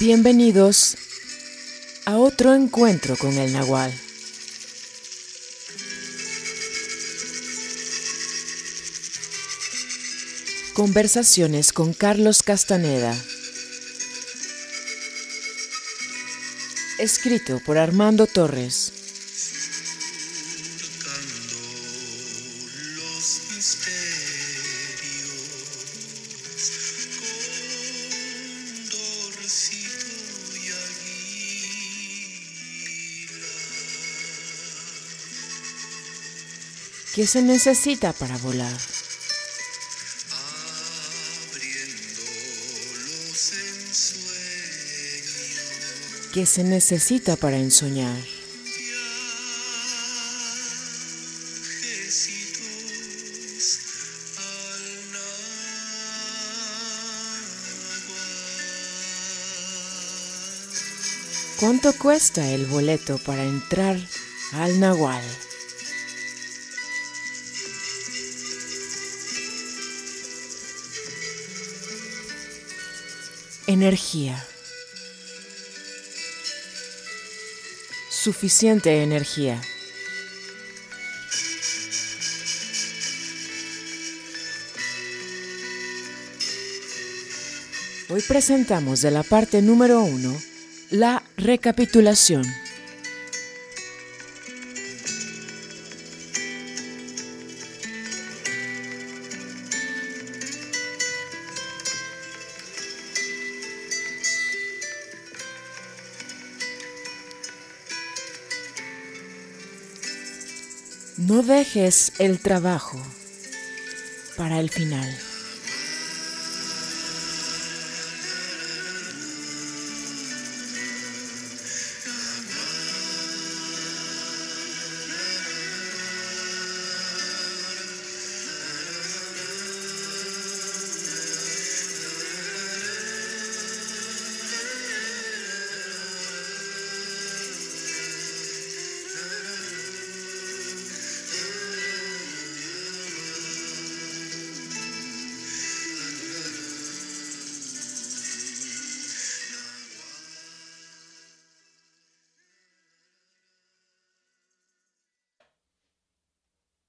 Bienvenidos a otro encuentro con el Nahual. Conversaciones con Carlos Castaneda. Escrito por Armando Torres. ¿Qué se necesita para volar? ¿Qué se necesita para ensoñar? ¿Cuánto cuesta el boleto para entrar al Nahual? energía. Suficiente energía. Hoy presentamos de la parte número uno la recapitulación. es el trabajo para el final.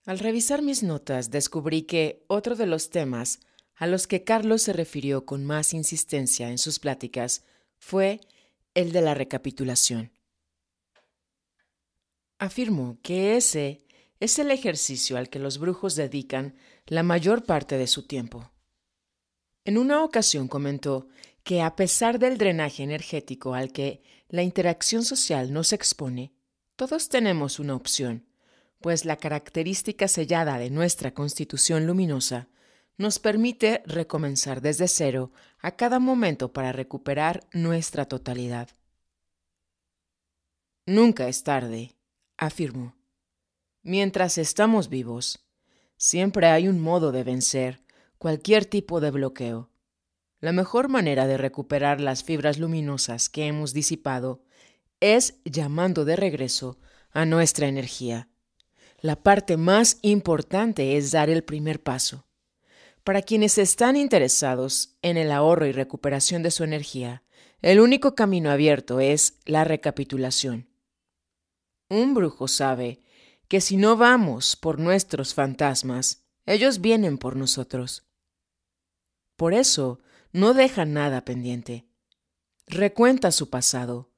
Al revisar mis notas descubrí que otro de los temas a los que Carlos se refirió con más insistencia en sus pláticas fue el de la recapitulación. Afirmó que ese es el ejercicio al que los brujos dedican la mayor parte de su tiempo. En una ocasión comentó que a pesar del drenaje energético al que la interacción social nos expone, todos tenemos una opción, pues la característica sellada de nuestra Constitución luminosa nos permite recomenzar desde cero a cada momento para recuperar nuestra totalidad. Nunca es tarde, afirmó. Mientras estamos vivos, siempre hay un modo de vencer cualquier tipo de bloqueo. La mejor manera de recuperar las fibras luminosas que hemos disipado es llamando de regreso a nuestra energía. La parte más importante es dar el primer paso. Para quienes están interesados en el ahorro y recuperación de su energía, el único camino abierto es la recapitulación. Un brujo sabe que si no vamos por nuestros fantasmas, ellos vienen por nosotros. Por eso, no deja nada pendiente. Recuenta su pasado.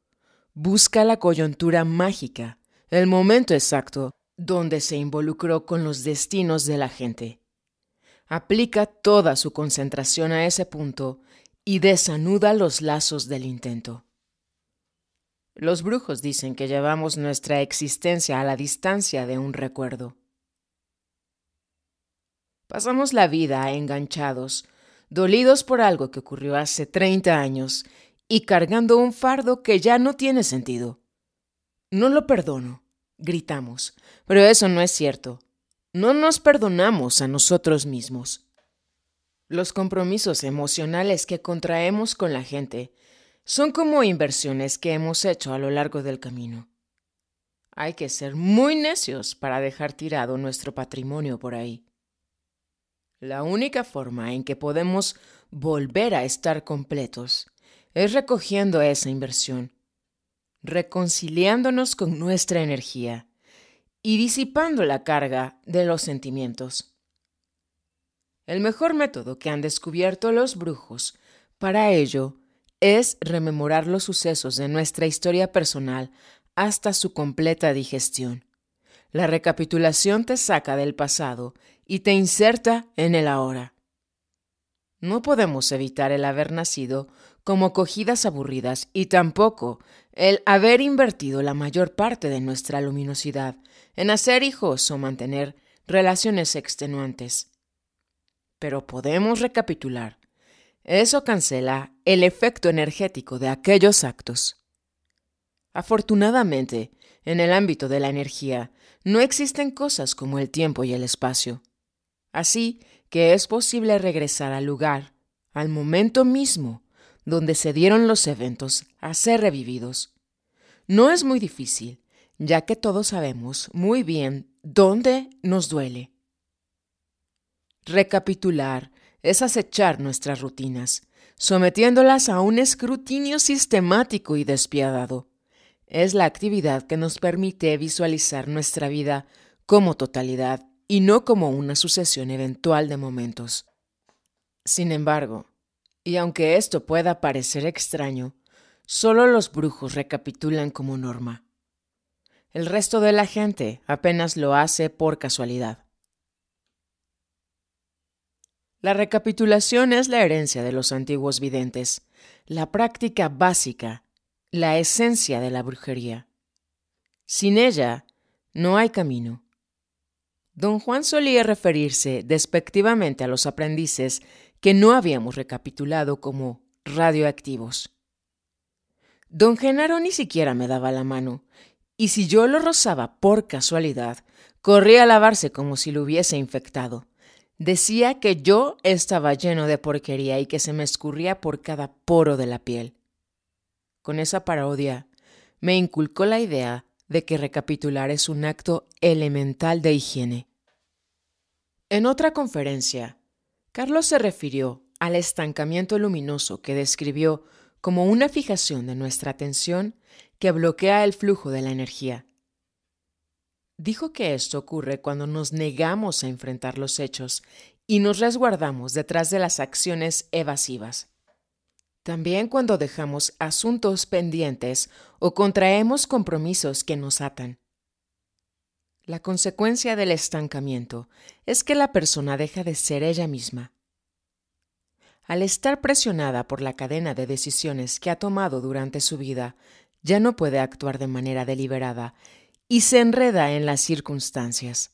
Busca la coyuntura mágica, el momento exacto donde se involucró con los destinos de la gente. Aplica toda su concentración a ese punto y desanuda los lazos del intento. Los brujos dicen que llevamos nuestra existencia a la distancia de un recuerdo. Pasamos la vida enganchados, dolidos por algo que ocurrió hace 30 años y cargando un fardo que ya no tiene sentido. No lo perdono gritamos. Pero eso no es cierto. No nos perdonamos a nosotros mismos. Los compromisos emocionales que contraemos con la gente son como inversiones que hemos hecho a lo largo del camino. Hay que ser muy necios para dejar tirado nuestro patrimonio por ahí. La única forma en que podemos volver a estar completos es recogiendo esa inversión reconciliándonos con nuestra energía y disipando la carga de los sentimientos. El mejor método que han descubierto los brujos para ello es rememorar los sucesos de nuestra historia personal hasta su completa digestión. La recapitulación te saca del pasado y te inserta en el ahora. No podemos evitar el haber nacido como cogidas aburridas y tampoco el haber invertido la mayor parte de nuestra luminosidad en hacer hijos o mantener relaciones extenuantes. Pero podemos recapitular. Eso cancela el efecto energético de aquellos actos. Afortunadamente, en el ámbito de la energía, no existen cosas como el tiempo y el espacio. Así que es posible regresar al lugar, al momento mismo, donde se dieron los eventos a ser revividos. No es muy difícil, ya que todos sabemos muy bien dónde nos duele. Recapitular es acechar nuestras rutinas, sometiéndolas a un escrutinio sistemático y despiadado. Es la actividad que nos permite visualizar nuestra vida como totalidad y no como una sucesión eventual de momentos. Sin embargo, y aunque esto pueda parecer extraño, solo los brujos recapitulan como norma. El resto de la gente apenas lo hace por casualidad. La recapitulación es la herencia de los antiguos videntes, la práctica básica, la esencia de la brujería. Sin ella, no hay camino. Don Juan solía referirse despectivamente a los aprendices que no habíamos recapitulado como radioactivos. Don Genaro ni siquiera me daba la mano, y si yo lo rozaba por casualidad, corría a lavarse como si lo hubiese infectado. Decía que yo estaba lleno de porquería y que se me escurría por cada poro de la piel. Con esa parodia, me inculcó la idea de que recapitular es un acto elemental de higiene. En otra conferencia, Carlos se refirió al estancamiento luminoso que describió como una fijación de nuestra atención que bloquea el flujo de la energía. Dijo que esto ocurre cuando nos negamos a enfrentar los hechos y nos resguardamos detrás de las acciones evasivas. También cuando dejamos asuntos pendientes o contraemos compromisos que nos atan. La consecuencia del estancamiento es que la persona deja de ser ella misma. Al estar presionada por la cadena de decisiones que ha tomado durante su vida, ya no puede actuar de manera deliberada y se enreda en las circunstancias.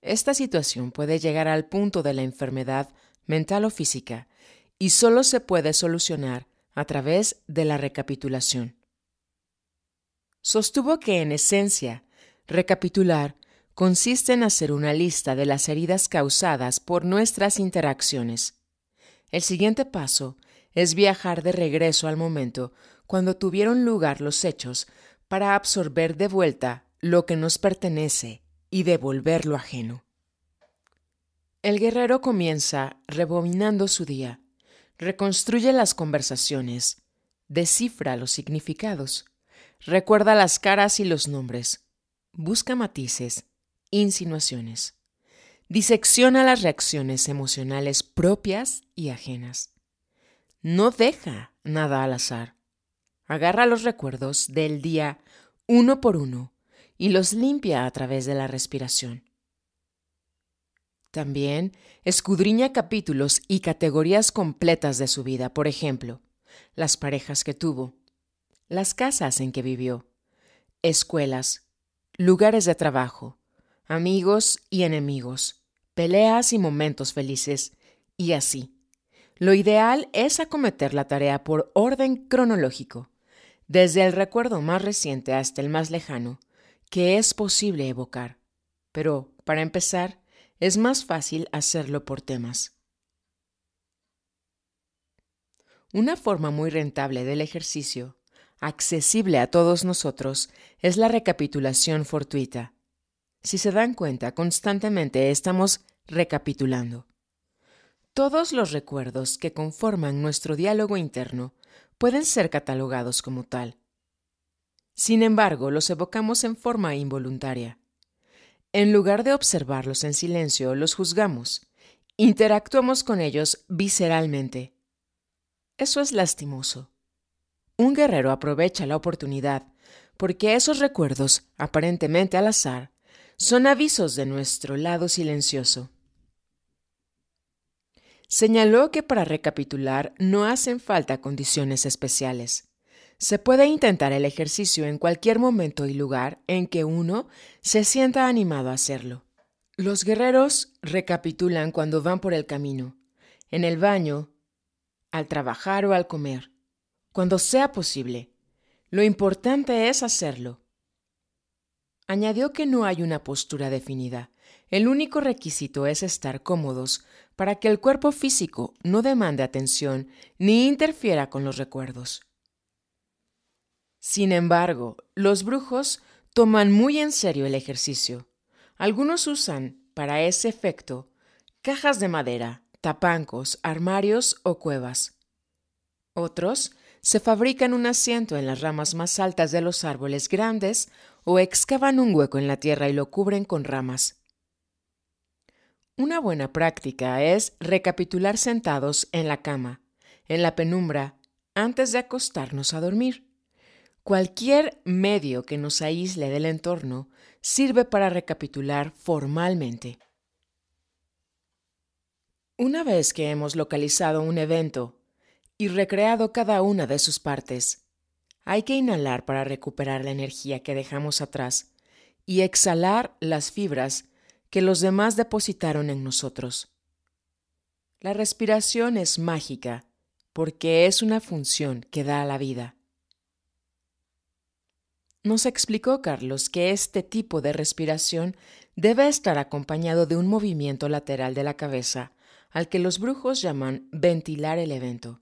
Esta situación puede llegar al punto de la enfermedad mental o física y solo se puede solucionar a través de la recapitulación. Sostuvo que en esencia Recapitular consiste en hacer una lista de las heridas causadas por nuestras interacciones. El siguiente paso es viajar de regreso al momento cuando tuvieron lugar los hechos para absorber de vuelta lo que nos pertenece y devolver lo ajeno. El guerrero comienza rebobinando su día, reconstruye las conversaciones, descifra los significados, recuerda las caras y los nombres, busca matices, insinuaciones. Disecciona las reacciones emocionales propias y ajenas. No deja nada al azar. Agarra los recuerdos del día uno por uno y los limpia a través de la respiración. También escudriña capítulos y categorías completas de su vida, por ejemplo, las parejas que tuvo, las casas en que vivió, escuelas, lugares de trabajo, amigos y enemigos, peleas y momentos felices, y así. Lo ideal es acometer la tarea por orden cronológico, desde el recuerdo más reciente hasta el más lejano, que es posible evocar. Pero, para empezar, es más fácil hacerlo por temas. Una forma muy rentable del ejercicio accesible a todos nosotros, es la recapitulación fortuita. Si se dan cuenta, constantemente estamos recapitulando. Todos los recuerdos que conforman nuestro diálogo interno pueden ser catalogados como tal. Sin embargo, los evocamos en forma involuntaria. En lugar de observarlos en silencio, los juzgamos, interactuamos con ellos visceralmente. Eso es lastimoso. Un guerrero aprovecha la oportunidad, porque esos recuerdos, aparentemente al azar, son avisos de nuestro lado silencioso. Señaló que para recapitular no hacen falta condiciones especiales. Se puede intentar el ejercicio en cualquier momento y lugar en que uno se sienta animado a hacerlo. Los guerreros recapitulan cuando van por el camino, en el baño, al trabajar o al comer cuando sea posible. Lo importante es hacerlo. Añadió que no hay una postura definida. El único requisito es estar cómodos para que el cuerpo físico no demande atención ni interfiera con los recuerdos. Sin embargo, los brujos toman muy en serio el ejercicio. Algunos usan, para ese efecto, cajas de madera, tapancos, armarios o cuevas. Otros se fabrican un asiento en las ramas más altas de los árboles grandes o excavan un hueco en la tierra y lo cubren con ramas. Una buena práctica es recapitular sentados en la cama, en la penumbra, antes de acostarnos a dormir. Cualquier medio que nos aísle del entorno sirve para recapitular formalmente. Una vez que hemos localizado un evento y recreado cada una de sus partes. Hay que inhalar para recuperar la energía que dejamos atrás y exhalar las fibras que los demás depositaron en nosotros. La respiración es mágica porque es una función que da a la vida. Nos explicó Carlos que este tipo de respiración debe estar acompañado de un movimiento lateral de la cabeza, al que los brujos llaman ventilar el evento.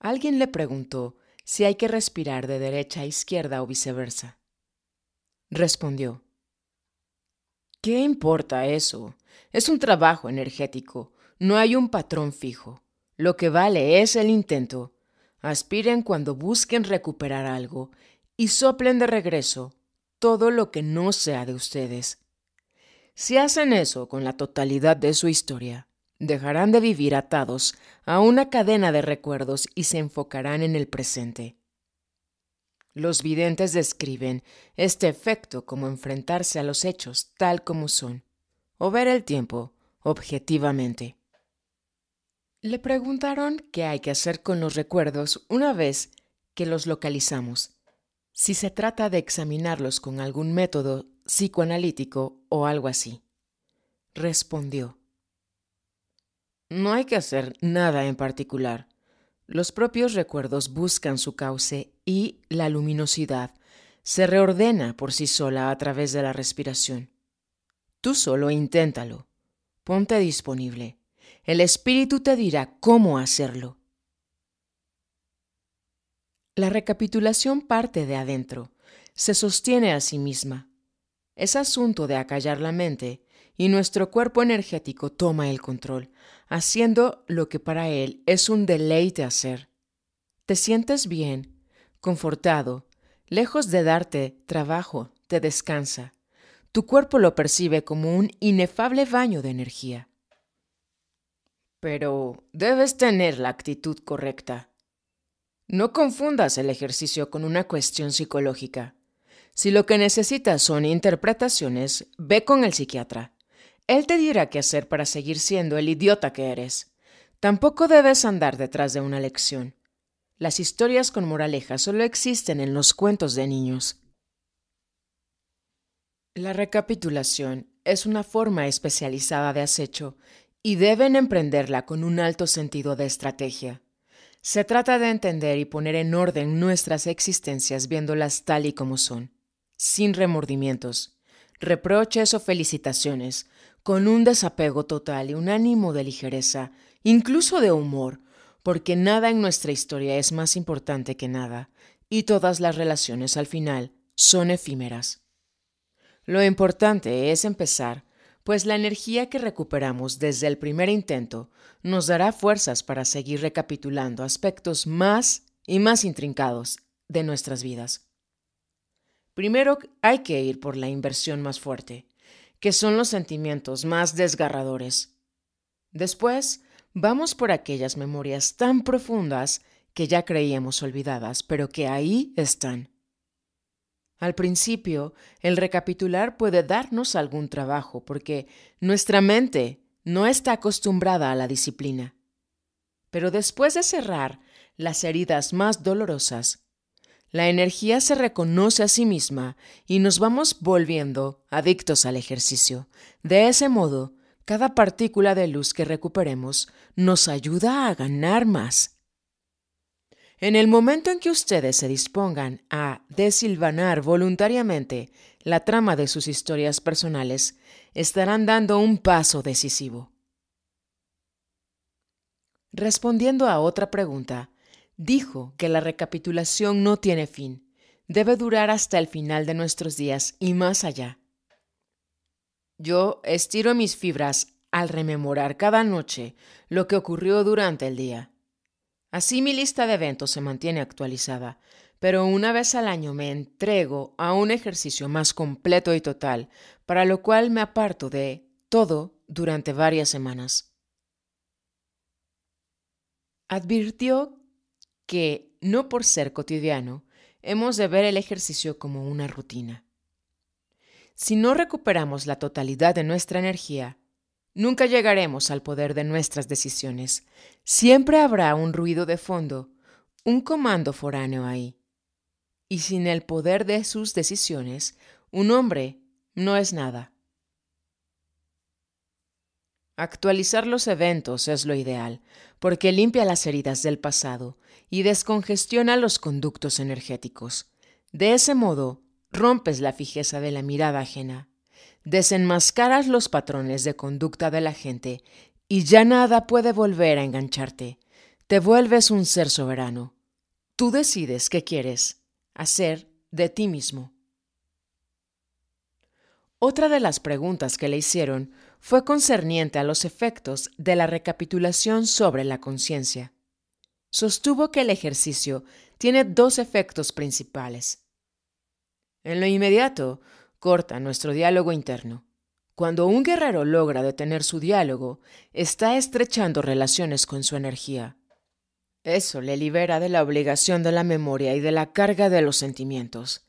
Alguien le preguntó si hay que respirar de derecha a izquierda o viceversa. Respondió, ¿Qué importa eso? Es un trabajo energético, no hay un patrón fijo. Lo que vale es el intento. Aspiren cuando busquen recuperar algo y soplen de regreso todo lo que no sea de ustedes. Si hacen eso con la totalidad de su historia, Dejarán de vivir atados a una cadena de recuerdos y se enfocarán en el presente. Los videntes describen este efecto como enfrentarse a los hechos tal como son, o ver el tiempo objetivamente. Le preguntaron qué hay que hacer con los recuerdos una vez que los localizamos, si se trata de examinarlos con algún método psicoanalítico o algo así. Respondió, no hay que hacer nada en particular. Los propios recuerdos buscan su cauce y la luminosidad se reordena por sí sola a través de la respiración. Tú solo inténtalo. Ponte disponible. El espíritu te dirá cómo hacerlo. La recapitulación parte de adentro, se sostiene a sí misma. Es asunto de acallar la mente y nuestro cuerpo energético toma el control, haciendo lo que para él es un deleite hacer. Te sientes bien, confortado, lejos de darte trabajo, te descansa. Tu cuerpo lo percibe como un inefable baño de energía. Pero debes tener la actitud correcta. No confundas el ejercicio con una cuestión psicológica. Si lo que necesitas son interpretaciones, ve con el psiquiatra. Él te dirá qué hacer para seguir siendo el idiota que eres. Tampoco debes andar detrás de una lección. Las historias con moraleja solo existen en los cuentos de niños. La recapitulación es una forma especializada de acecho y deben emprenderla con un alto sentido de estrategia. Se trata de entender y poner en orden nuestras existencias viéndolas tal y como son, sin remordimientos, reproches o felicitaciones, con un desapego total y un ánimo de ligereza, incluso de humor, porque nada en nuestra historia es más importante que nada, y todas las relaciones al final son efímeras. Lo importante es empezar, pues la energía que recuperamos desde el primer intento nos dará fuerzas para seguir recapitulando aspectos más y más intrincados de nuestras vidas. Primero hay que ir por la inversión más fuerte, que son los sentimientos más desgarradores. Después, vamos por aquellas memorias tan profundas que ya creíamos olvidadas, pero que ahí están. Al principio, el recapitular puede darnos algún trabajo, porque nuestra mente no está acostumbrada a la disciplina. Pero después de cerrar las heridas más dolorosas, la energía se reconoce a sí misma y nos vamos volviendo adictos al ejercicio. De ese modo, cada partícula de luz que recuperemos nos ayuda a ganar más. En el momento en que ustedes se dispongan a desilvanar voluntariamente la trama de sus historias personales, estarán dando un paso decisivo. Respondiendo a otra pregunta, dijo que la recapitulación no tiene fin, debe durar hasta el final de nuestros días y más allá. Yo estiro mis fibras al rememorar cada noche lo que ocurrió durante el día. Así mi lista de eventos se mantiene actualizada, pero una vez al año me entrego a un ejercicio más completo y total, para lo cual me aparto de todo durante varias semanas. Advirtió que, no por ser cotidiano, hemos de ver el ejercicio como una rutina. Si no recuperamos la totalidad de nuestra energía, nunca llegaremos al poder de nuestras decisiones. Siempre habrá un ruido de fondo, un comando foráneo ahí. Y sin el poder de sus decisiones, un hombre no es nada. Actualizar los eventos es lo ideal, porque limpia las heridas del pasado y descongestiona los conductos energéticos. De ese modo, rompes la fijeza de la mirada ajena, desenmascaras los patrones de conducta de la gente y ya nada puede volver a engancharte. Te vuelves un ser soberano. Tú decides qué quieres hacer de ti mismo. Otra de las preguntas que le hicieron fue concerniente a los efectos de la recapitulación sobre la conciencia. Sostuvo que el ejercicio tiene dos efectos principales. En lo inmediato, corta nuestro diálogo interno. Cuando un guerrero logra detener su diálogo, está estrechando relaciones con su energía. Eso le libera de la obligación de la memoria y de la carga de los sentimientos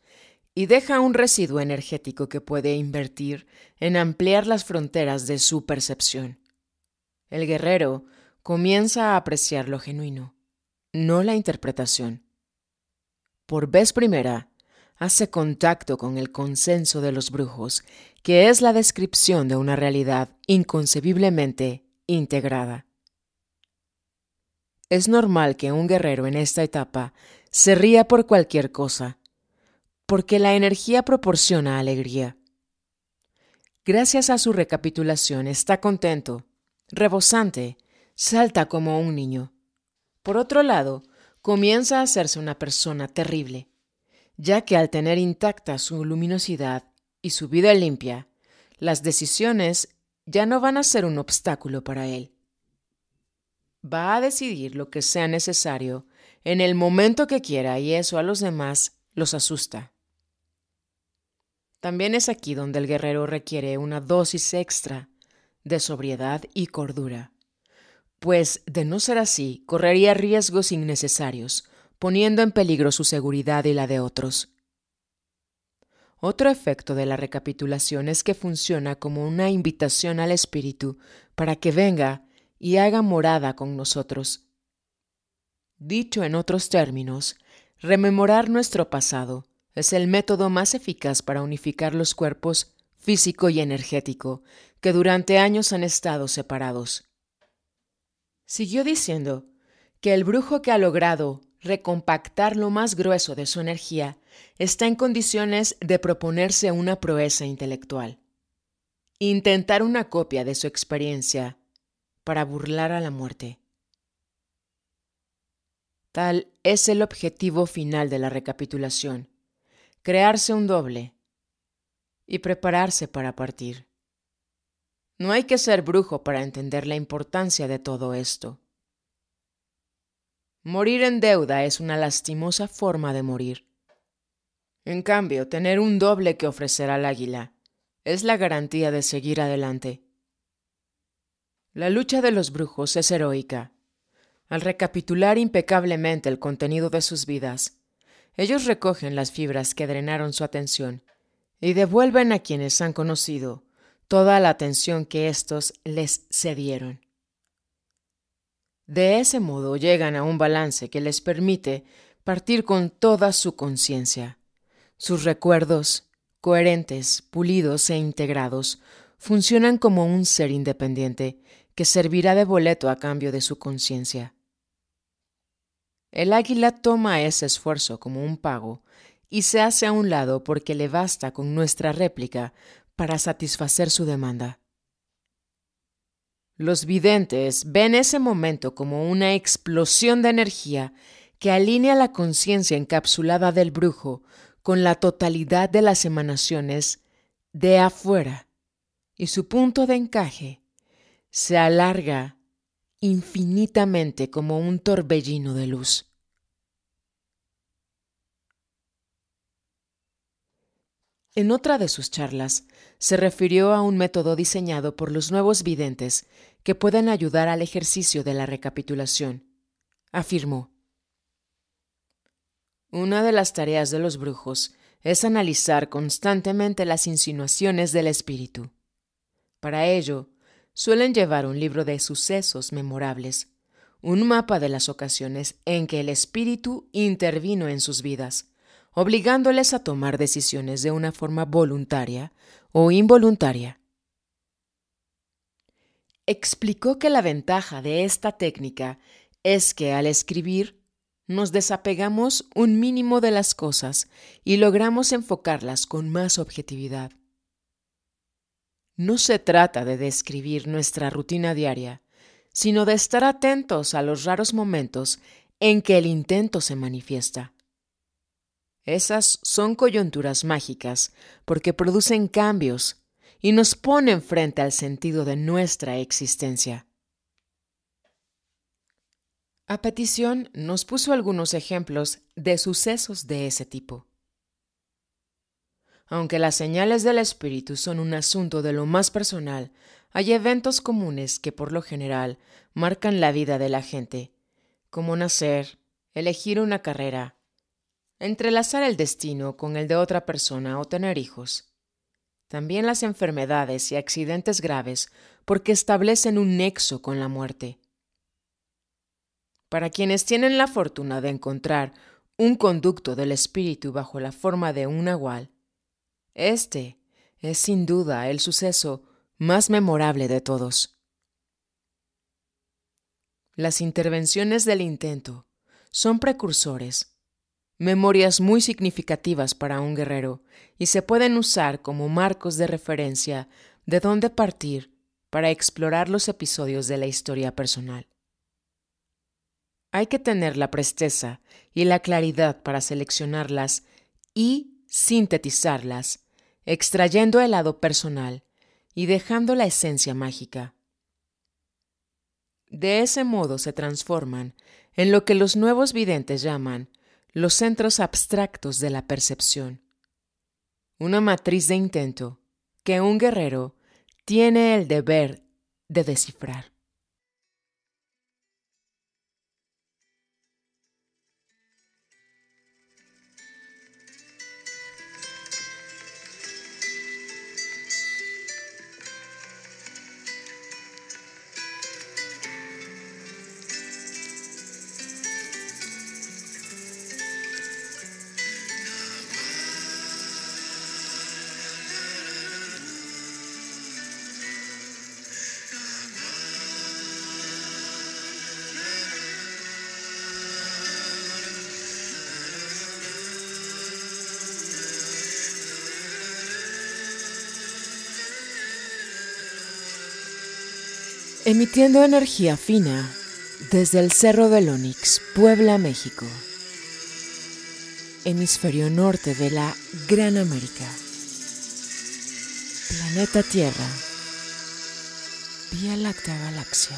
y deja un residuo energético que puede invertir en ampliar las fronteras de su percepción. El guerrero comienza a apreciar lo genuino, no la interpretación. Por vez primera, hace contacto con el consenso de los brujos, que es la descripción de una realidad inconcebiblemente integrada. Es normal que un guerrero en esta etapa se ría por cualquier cosa, porque la energía proporciona alegría. Gracias a su recapitulación está contento, rebosante, salta como un niño. Por otro lado, comienza a hacerse una persona terrible, ya que al tener intacta su luminosidad y su vida limpia, las decisiones ya no van a ser un obstáculo para él. Va a decidir lo que sea necesario en el momento que quiera y eso a los demás los asusta. También es aquí donde el guerrero requiere una dosis extra de sobriedad y cordura, pues de no ser así, correría riesgos innecesarios, poniendo en peligro su seguridad y la de otros. Otro efecto de la recapitulación es que funciona como una invitación al Espíritu para que venga y haga morada con nosotros. Dicho en otros términos, rememorar nuestro pasado es el método más eficaz para unificar los cuerpos físico y energético que durante años han estado separados. Siguió diciendo que el brujo que ha logrado recompactar lo más grueso de su energía está en condiciones de proponerse una proeza intelectual, intentar una copia de su experiencia para burlar a la muerte. Tal es el objetivo final de la recapitulación crearse un doble y prepararse para partir. No hay que ser brujo para entender la importancia de todo esto. Morir en deuda es una lastimosa forma de morir. En cambio, tener un doble que ofrecer al águila es la garantía de seguir adelante. La lucha de los brujos es heroica. Al recapitular impecablemente el contenido de sus vidas, ellos recogen las fibras que drenaron su atención y devuelven a quienes han conocido toda la atención que éstos les cedieron. De ese modo llegan a un balance que les permite partir con toda su conciencia, sus recuerdos, coherentes, pulidos e integrados, funcionan como un ser independiente que servirá de boleto a cambio de su conciencia. El águila toma ese esfuerzo como un pago y se hace a un lado porque le basta con nuestra réplica para satisfacer su demanda. Los videntes ven ese momento como una explosión de energía que alinea la conciencia encapsulada del brujo con la totalidad de las emanaciones de afuera y su punto de encaje se alarga infinitamente como un torbellino de luz. En otra de sus charlas, se refirió a un método diseñado por los nuevos videntes que pueden ayudar al ejercicio de la recapitulación. Afirmó, Una de las tareas de los brujos es analizar constantemente las insinuaciones del espíritu. Para ello, suelen llevar un libro de sucesos memorables, un mapa de las ocasiones en que el espíritu intervino en sus vidas, obligándoles a tomar decisiones de una forma voluntaria o involuntaria. Explicó que la ventaja de esta técnica es que al escribir nos desapegamos un mínimo de las cosas y logramos enfocarlas con más objetividad. No se trata de describir nuestra rutina diaria, sino de estar atentos a los raros momentos en que el intento se manifiesta. Esas son coyunturas mágicas porque producen cambios y nos ponen frente al sentido de nuestra existencia. A petición nos puso algunos ejemplos de sucesos de ese tipo. Aunque las señales del espíritu son un asunto de lo más personal, hay eventos comunes que por lo general marcan la vida de la gente, como nacer, elegir una carrera, entrelazar el destino con el de otra persona o tener hijos. También las enfermedades y accidentes graves porque establecen un nexo con la muerte. Para quienes tienen la fortuna de encontrar un conducto del espíritu bajo la forma de un nahual, este es sin duda el suceso más memorable de todos. Las intervenciones del intento son precursores, memorias muy significativas para un guerrero y se pueden usar como marcos de referencia de dónde partir para explorar los episodios de la historia personal. Hay que tener la presteza y la claridad para seleccionarlas y sintetizarlas extrayendo el lado personal y dejando la esencia mágica. De ese modo se transforman en lo que los nuevos videntes llaman los centros abstractos de la percepción, una matriz de intento que un guerrero tiene el deber de descifrar. Emitiendo energía fina desde el Cerro del Onix, Puebla, México. Hemisferio norte de la Gran América. Planeta Tierra. Vía Láctea Galaxia.